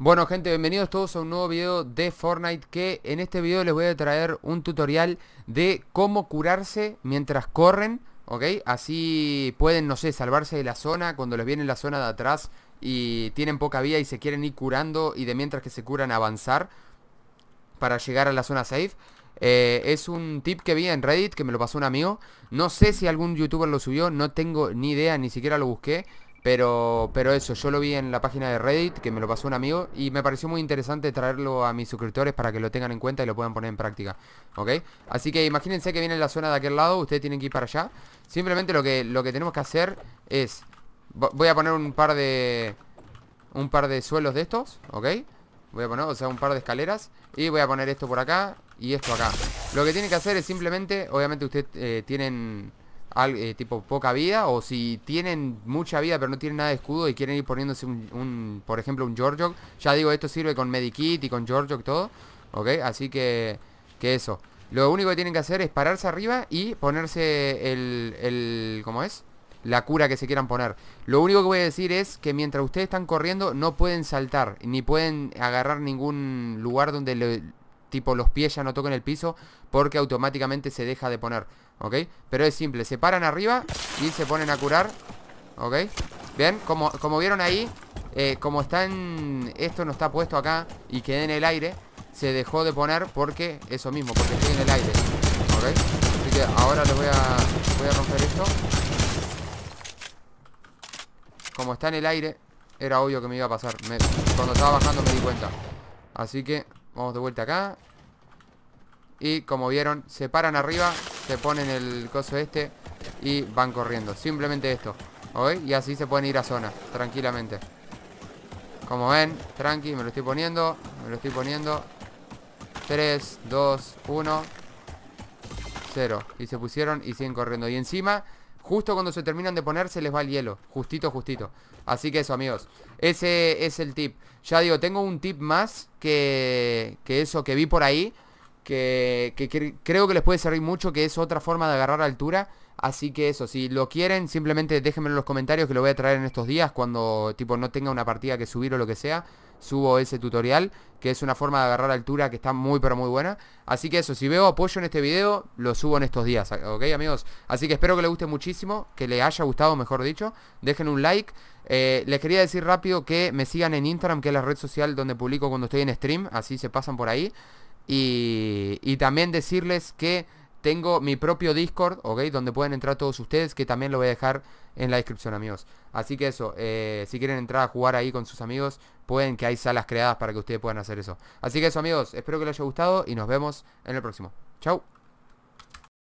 Bueno gente, bienvenidos todos a un nuevo video de Fortnite que en este video les voy a traer un tutorial de cómo curarse mientras corren, ¿ok? Así pueden, no sé, salvarse de la zona cuando les viene la zona de atrás y tienen poca vida y se quieren ir curando y de mientras que se curan avanzar para llegar a la zona safe. Eh, es un tip que vi en Reddit que me lo pasó un amigo. No sé si algún youtuber lo subió, no tengo ni idea, ni siquiera lo busqué. Pero, pero eso, yo lo vi en la página de Reddit, que me lo pasó un amigo, y me pareció muy interesante traerlo a mis suscriptores para que lo tengan en cuenta y lo puedan poner en práctica. ¿Ok? Así que imagínense que viene la zona de aquel lado, ustedes tienen que ir para allá. Simplemente lo que, lo que tenemos que hacer es... Voy a poner un par de... Un par de suelos de estos, ¿ok? Voy a poner, o sea, un par de escaleras Y voy a poner esto por acá y esto acá Lo que tienen que hacer es simplemente Obviamente ustedes eh, tienen eh, tipo poca vida o si tienen mucha vida pero no tienen nada de escudo y quieren ir poniéndose un, por ejemplo un Giorgio ya digo esto sirve con Medikit y con Giorgio y todo ok así que que eso lo único que tienen que hacer es pararse arriba y ponerse el, el ¿cómo es? la cura que se quieran poner. Lo único que voy a decir es que mientras ustedes están corriendo no pueden saltar, ni pueden agarrar ningún lugar donde le, tipo los pies ya no toquen el piso porque automáticamente se deja de poner, ¿ok? Pero es simple, se paran arriba y se ponen a curar, ¿ok? ¿Ven? Como, como vieron ahí, eh, Como como en... esto no está puesto acá y quedé en el aire, se dejó de poner porque eso mismo, porque estoy en el aire, ¿ok? Así que ahora les voy a, voy a romper esto. Como está en el aire, era obvio que me iba a pasar. cuando estaba bajando me di cuenta. Así que Vamos de vuelta acá. Y como vieron, se paran arriba, se ponen el coso este y van corriendo. Simplemente esto. hoy Y así se pueden ir a zona, tranquilamente. Como ven, tranqui, me lo estoy poniendo, me lo estoy poniendo. 3, 2, 1, 0. Y se pusieron y siguen corriendo. Y encima Justo cuando se terminan de poner se les va el hielo. Justito, justito. Así que eso, amigos. Ese es el tip. Ya digo, tengo un tip más que, que eso que vi por ahí. Que, creo que les puede servir mucho, que es otra forma de agarrar altura. Así que eso, si lo quieren, simplemente déjenmelo en los comentarios que lo voy a traer en estos días cuando tipo no tenga una partida que subir o lo que sea subo ese tutorial, que es una forma de agarrar altura que está muy pero muy buena. Así que eso, si veo apoyo en este video, lo subo en estos días, ¿ok amigos? Así que espero que les guste muchísimo, que les haya gustado, mejor dicho. Dejen un like. Eh, les quería decir rápido que me sigan en Instagram, que es la red social donde publico cuando estoy en stream, así se pasan por ahí. Y, y también decirles que... Tengo mi propio Discord, ¿ok? Donde pueden entrar todos ustedes, que también lo voy a dejar en la descripción, amigos. Así que eso, eh, si quieren entrar a jugar ahí con sus amigos, pueden, que hay salas creadas para que ustedes puedan hacer eso. Así que eso, amigos, espero que les haya gustado y nos vemos en el próximo. Chau.